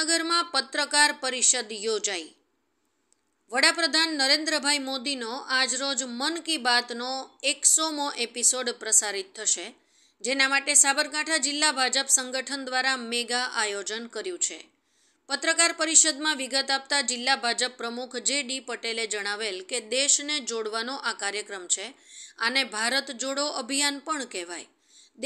હિંમતનગરમાં પત્રકાર પરિષદ યોજાઈ વડાપ્રધાન નરેન્દ્રભાઈ મોદીનો આજરોજ મન કી બાતનો એકસોમો એપિસોડ પ્રસારિત થશે જેના માટે સાબરકાંઠા જિલ્લા ભાજપ સંગઠન દ્વારા મેગા આયોજન કર્યું છે પત્રકાર પરિષદમાં વિગત આપતા જિલ્લા ભાજપ પ્રમુખ જે ડી પટેલે જણાવેલ કે દેશને જોડવાનો આ કાર્યક્રમ છે આને ભારત જોડો અભિયાન પણ કહેવાય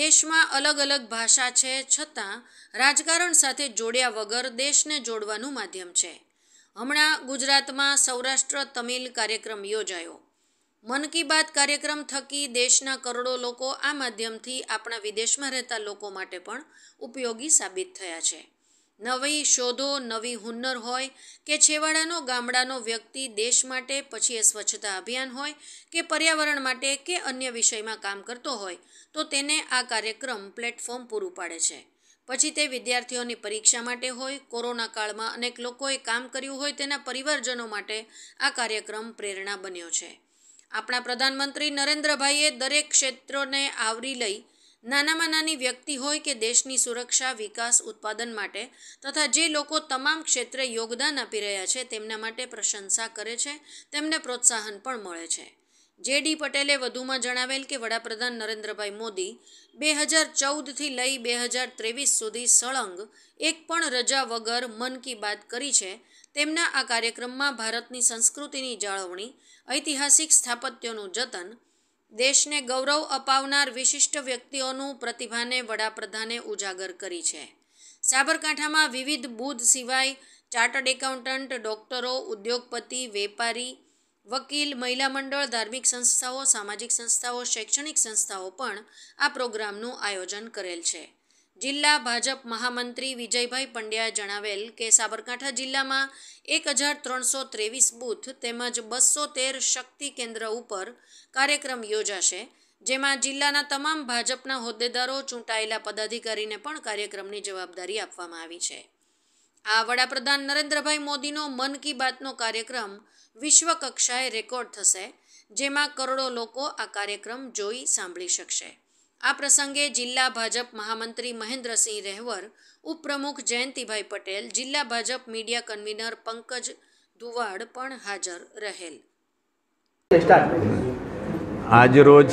દેશમાં અલગ અલગ ભાષા છે છતાં રાજકારણ સાથે જોડ્યા વગર દેશને જોડવાનું માધ્યમ છે હમણાં ગુજરાતમાં સૌરાષ્ટ્ર તમિલ કાર્યક્રમ યોજાયો મન કી બાત કાર્યક્રમ થકી દેશના કરોડો લોકો આ માધ્યમથી આપણા વિદેશમાં રહેતા લોકો માટે પણ ઉપયોગી સાબિત થયા છે નવી શોધો નવી હુન્નર હોય કે છેવાડાનો ગામડાનો વ્યક્તિ દેશ માટે પછી એ સ્વચ્છતા અભિયાન હોય કે પર્યાવરણ માટે કે અન્ય વિષયમાં કામ કરતો હોય તો તેને આ કાર્યક્રમ પ્લેટફોર્મ પૂરું પાડે છે પછી તે વિદ્યાર્થીઓની પરીક્ષા માટે હોય કોરોના કાળમાં અનેક લોકોએ કામ કર્યું હોય તેના પરિવારજનો માટે આ કાર્યક્રમ પ્રેરણા બન્યો છે આપણા પ્રધાનમંત્રી નરેન્દ્રભાઈએ દરેક ક્ષેત્રોને આવરી લઈ નાનામાં નાની વ્યક્તિ હોય કે દેશની સુરક્ષા વિકાસ ઉત્પાદન માટે તથા જે લોકો તમામ ક્ષેત્રે યોગદાન આપી રહ્યા છે તેમના માટે પ્રશંસા કરે છે તેમને પ્રોત્સાહન પણ મળે છે જે ડી પટેલે વધુમાં જણાવેલ કે વડાપ્રધાન નરેન્દ્રભાઈ મોદી બે હજાર ચૌદથી લઈ બે હજાર ત્રેવીસ સુધી સળંગ એક પણ રજા વગર મન કી બાત કરી છે તેમના આ કાર્યક્રમમાં ભારતની સંસ્કૃતિની જાળવણી ઐતિહાસિક સ્થાપત્યોનું જતન દેશને ગૌરવ અપાવનાર વિશિષ્ટ વ્યક્તિઓનું પ્રતિભાને વડાપ્રધાને ઉજાગર કરી છે સાબરકાંઠામાં વિવિધ બુધ સિવાય ચાર્ટર્ડ એકાઉન્ટન્ટ ડોક્ટરો ઉદ્યોગપતિ વેપારી વકીલ મહિલા મંડળ ધાર્મિક સંસ્થાઓ સામાજિક સંસ્થાઓ શૈક્ષણિક સંસ્થાઓ પણ આ પ્રોગ્રામનું આયોજન કરેલ છે જિલ્લા ભાજપ મહામંત્રી વિજયભાઈ પંડ્યાએ જણાવેલ કે સાબરકાંઠા જિલ્લામાં એક હજાર ત્રણસો ત્રેવીસ બૂથ તેમજ બસો તેર શક્તિ કેન્દ્ર ઉપર કાર્યક્રમ યોજાશે જેમાં જિલ્લાના તમામ ભાજપના હોદ્દેદારો ચૂંટાયેલા પદાધિકારીને પણ કાર્યક્રમની જવાબદારી આપવામાં આવી છે આ વડાપ્રધાન નરેન્દ્રભાઈ મોદીનો મન કી બાતનો કાર્યક્રમ વિશ્વકક્ષાએ રેકોર્ડ થશે જેમાં કરોડો લોકો આ કાર્યક્રમ જોઈ સાંભળી શકશે આ પ્રસંગે જિલ્લા ભાજપ મહામંત્રી મહેન્દ્રસિંહ રહેવર ઉપપ્રમુખ જયંતિભાઈ પટેલ જિલ્લા ભાજપ મીડિયા કન્વીનર પંકજ દુવાડ પણ હાજર રહેલ આજરોજ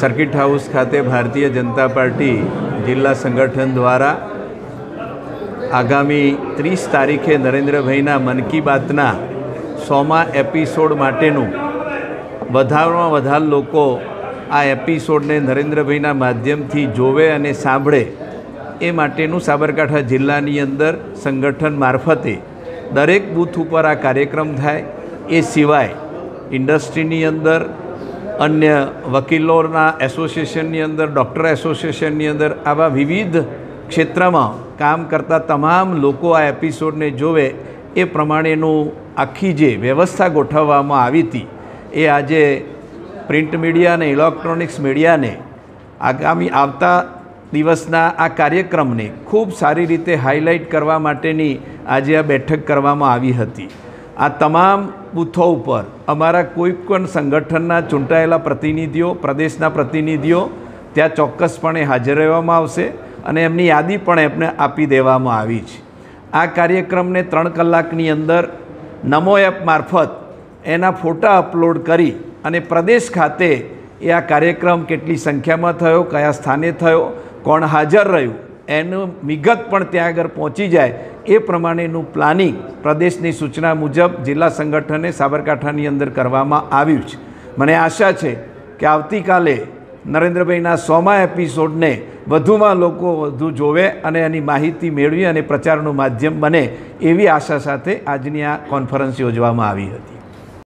સર્કિટ હાઉસ ખાતે ભારતીય જનતા પાર્ટી જિલ્લા સંગઠન દ્વારા આગામી ત્રીસ તારીખે નરેન્દ્રભાઈના મન કી બાતના સોમા એપિસોડ માટેનું વધારમાં વધારે લોકો આ એપિસોડને નરેન્દ્રભાઈના માધ્યમથી જોવે અને સાંભળે એ માટેનું સાબરકાંઠા જિલ્લાની અંદર સંગઠન મારફતે દરેક બૂથ ઉપર આ કાર્યક્રમ થાય એ સિવાય ઇન્ડસ્ટ્રીની અંદર અન્ય વકીલોના એસોસિએશનની અંદર ડૉક્ટર એસોસિએશનની અંદર આવા વિવિધ ક્ષેત્રમાં કામ કરતા તમામ લોકો આ એપિસોડને જોવે એ પ્રમાણેનું આખી જે વ્યવસ્થા ગોઠવવામાં આવી હતી એ આજે પ્રિન્ટ મીડિયા અને ઇલેક્ટ્રોનિક્સ મીડિયાને આગામી આવતા દિવસના આ કાર્યક્રમને ખૂબ સારી રીતે હાઇલાઇટ કરવા માટેની આજે આ બેઠક કરવામાં આવી હતી આ તમામ બૂથો ઉપર અમારા કોઈપણ સંગઠનના ચૂંટાયેલા પ્રતિનિધિઓ પ્રદેશના પ્રતિનિધિઓ ત્યાં ચોક્કસપણે હાજર રહેવામાં આવશે અને એમની યાદી પણ એમને આપી દેવામાં આવી છે આ કાર્યક્રમને ત્રણ કલાકની અંદર નમો એપ મારફત એના ફોટા અપલોડ કરી અને પ્રદેશ ખાતે એ આ કાર્યક્રમ કેટલી સંખ્યામાં થયો કયા સ્થાને થયો કોણ હાજર રહ્યું એનું વિગત પણ ત્યાં આગળ પહોંચી જાય એ પ્રમાણેનું પ્લાનિંગ પ્રદેશની સૂચના મુજબ જિલ્લા સંગઠને સાબરકાંઠાની અંદર કરવામાં આવ્યું છે મને આશા છે કે આવતીકાલે નરેન્દ્રભાઈના સોમા એપિસોડને વધુમાં લોકો વધુ જોવે અને એની માહિતી મેળવી અને પ્રચારનું માધ્યમ બને એવી આશા સાથે આજની આ કોન્ફરન્સ યોજવામાં આવી હતી